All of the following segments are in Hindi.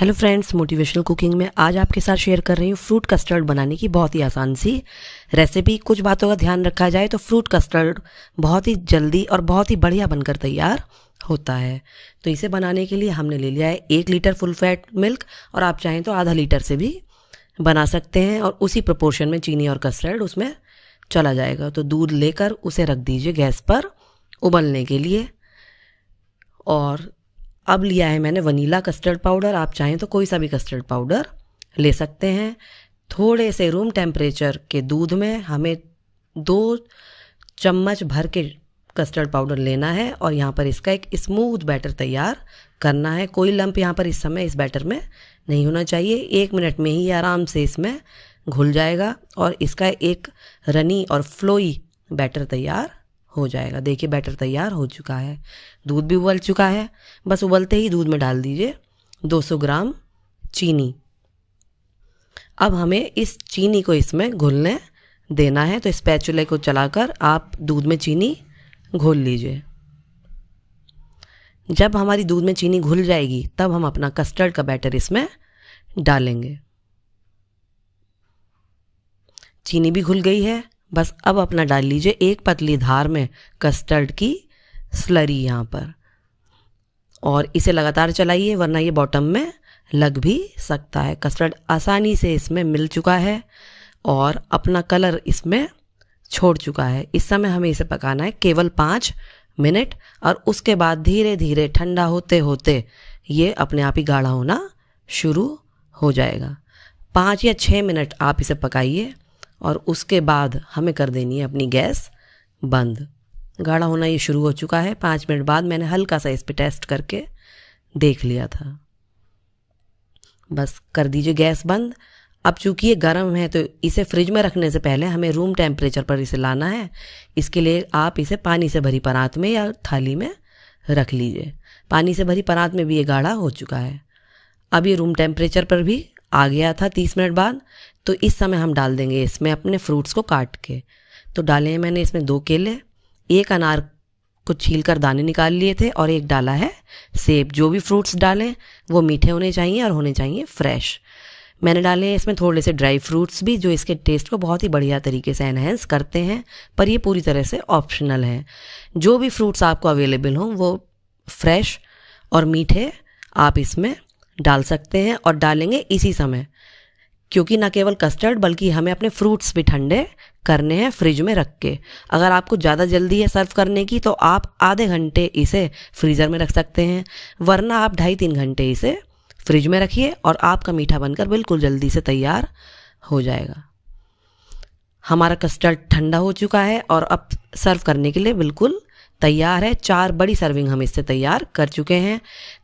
हेलो फ्रेंड्स मोटिवेशनल कुकिंग में आज आपके साथ शेयर कर रही हूँ फ्रूट कस्टर्ड बनाने की बहुत ही आसान सी रेसिपी कुछ बातों का ध्यान रखा जाए तो फ्रूट कस्टर्ड बहुत ही जल्दी और बहुत ही बढ़िया बनकर तैयार होता है तो इसे बनाने के लिए हमने ले लिया है एक लीटर फुल फैट मिल्क और आप चाहें तो आधा लीटर से भी बना सकते हैं और उसी प्रपोर्शन में चीनी और कस्टर्ड उसमें चला जाएगा तो दूध लेकर उसे रख दीजिए गैस पर उबलने के लिए और अब लिया है मैंने वनीला कस्टर्ड पाउडर आप चाहें तो कोई सा भी कस्टर्ड पाउडर ले सकते हैं थोड़े से रूम टेम्परेचर के दूध में हमें दो चम्मच भर के कस्टर्ड पाउडर लेना है और यहाँ पर इसका एक स्मूथ बैटर तैयार करना है कोई लंप यहाँ पर इस समय इस बैटर में नहीं होना चाहिए एक मिनट में ही आराम से इसमें घुल जाएगा और इसका एक रनी और फ्लोई बैटर तैयार हो जाएगा देखिए बैटर तैयार हो चुका है दूध भी उबल चुका है बस उबलते ही दूध में डाल दीजिए 200 ग्राम चीनी अब हमें इस चीनी को इसमें घुलने देना है तो इस पैचुले को चलाकर आप दूध में चीनी घोल लीजिए जब हमारी दूध में चीनी घुल जाएगी तब हम अपना कस्टर्ड का बैटर इसमें डालेंगे चीनी भी घुल गई है बस अब अपना डाल लीजिए एक पतली धार में कस्टर्ड की स्लरी यहाँ पर और इसे लगातार चलाइए वरना ये बॉटम में लग भी सकता है कस्टर्ड आसानी से इसमें मिल चुका है और अपना कलर इसमें छोड़ चुका है इस समय हमें इसे पकाना है केवल पाँच मिनट और उसके बाद धीरे धीरे ठंडा होते होते ये अपने आप ही गाढ़ा होना शुरू हो जाएगा पाँच या छः मिनट आप इसे पकाइए और उसके बाद हमें कर देनी है अपनी गैस बंद गाढ़ा होना ये शुरू हो चुका है पाँच मिनट बाद मैंने हल्का सा इस पर टेस्ट करके देख लिया था बस कर दीजिए गैस बंद अब चूंकि ये गर्म है तो इसे फ्रिज में रखने से पहले हमें रूम टेम्परेचर पर इसे लाना है इसके लिए आप इसे पानी से भरी परात में या थाली में रख लीजिए पानी से भरी परात में भी ये गाढ़ा हो चुका है अब ये रूम टेम्परेचर पर भी आ गया था तीस मिनट बाद तो इस समय हम डाल देंगे इसमें अपने फ्रूट्स को काट के तो डाले हैं मैंने इसमें दो केले एक अनार को छील कर दाने निकाल लिए थे और एक डाला है सेब जो भी फ्रूट्स डालें वो मीठे होने चाहिए और होने चाहिए फ्रेश मैंने डाले हैं इसमें थोड़े से ड्राई फ्रूट्स भी जो इसके टेस्ट को बहुत ही बढ़िया तरीके से एनहेंस करते हैं पर ये पूरी तरह से ऑप्शनल है जो भी फ्रूट्स आपको अवेलेबल हों वो फ्रेश और मीठे आप इसमें डाल सकते हैं और डालेंगे इसी समय क्योंकि ना केवल कस्टर्ड बल्कि हमें अपने फ्रूट्स भी ठंडे करने हैं फ्रिज में रख के अगर आपको ज़्यादा जल्दी है सर्व करने की तो आप आधे घंटे इसे फ्रीज़र में रख सकते हैं वरना आप ढाई तीन घंटे इसे फ्रिज में रखिए और आपका मीठा बनकर बिल्कुल जल्दी से तैयार हो जाएगा हमारा कस्टर्ड ठंडा हो चुका है और अब सर्व करने के लिए बिल्कुल तैयार है चार बड़ी सर्विंग हम इससे तैयार कर चुके हैं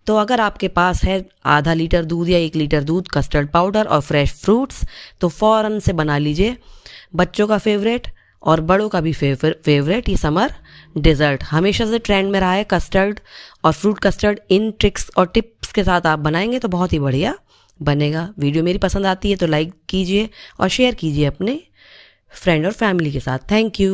तो अगर आपके पास है आधा लीटर दूध या एक लीटर दूध कस्टर्ड पाउडर और फ्रेश फ्रूट्स तो फ़ौरन से बना लीजिए बच्चों का फेवरेट और बड़ों का भी फेवरेट ये समर डिजर्ट हमेशा से ट्रेंड में रहा है कस्टर्ड और फ्रूट कस्टर्ड इन ट्रिक्स और टिप्स के साथ आप बनाएंगे तो बहुत ही बढ़िया बनेगा वीडियो मेरी पसंद आती है तो लाइक कीजिए और शेयर कीजिए अपने फ्रेंड और फैमिली के साथ थैंक यू